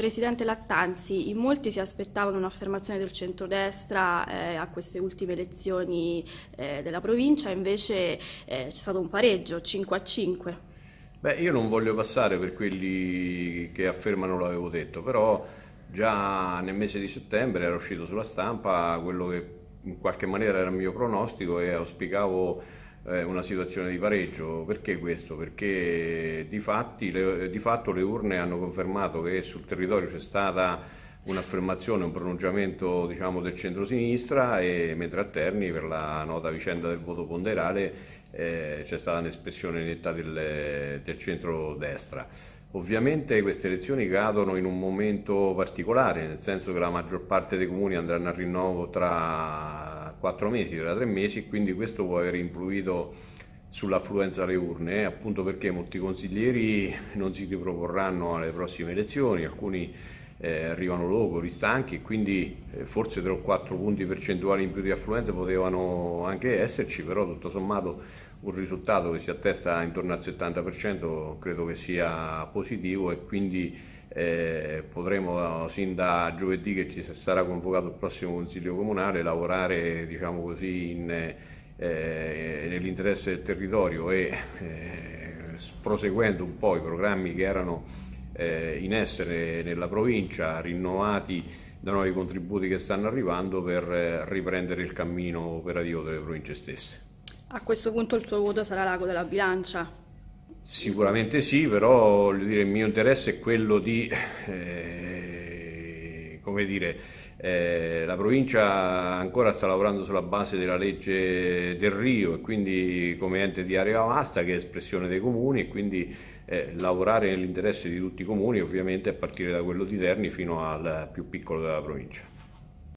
Presidente Lattanzi, in molti si aspettavano un'affermazione del centrodestra eh, a queste ultime elezioni eh, della provincia, invece eh, c'è stato un pareggio 5 a 5. Beh, io non voglio passare per quelli che affermano l'avevo detto, però già nel mese di settembre era uscito sulla stampa quello che in qualche maniera era il mio pronostico e auspicavo eh, una situazione di pareggio. Perché questo? Perché di, fatti, le, di fatto le urne hanno confermato che sul territorio c'è stata un'affermazione, un pronunciamento diciamo, del centro-sinistra e mentre a Terni per la nota vicenda del voto ponderale eh, c'è stata un'espressione netta del, del centro-destra. Ovviamente queste elezioni cadono in un momento particolare, nel senso che la maggior parte dei comuni andranno a rinnovo tra quattro mesi, dura tre mesi, quindi questo può aver influito sull'affluenza alle urne, eh, appunto perché molti consiglieri non si riproporranno alle prossime elezioni, alcuni eh, arrivano logori, ristanchi, quindi eh, forse 3 o 4 punti percentuali in più di affluenza potevano anche esserci, però tutto sommato un risultato che si attesta intorno al 70% credo che sia positivo e quindi eh, potremo sin da giovedì che ci sarà convocato il prossimo Consiglio Comunale lavorare diciamo così, in, eh, nell'interesse del territorio e eh, proseguendo un po' i programmi che erano eh, in essere nella provincia, rinnovati da nuovi contributi che stanno arrivando per eh, riprendere il cammino operativo delle province stesse. A questo punto il suo voto sarà l'ago della bilancia? Sicuramente sì, però dire, il mio interesse è quello di, eh, come dire, eh, la provincia ancora sta lavorando sulla base della legge del Rio e quindi come ente di area vasta che è espressione dei comuni e quindi eh, lavorare nell'interesse di tutti i comuni ovviamente a partire da quello di Terni fino al più piccolo della provincia.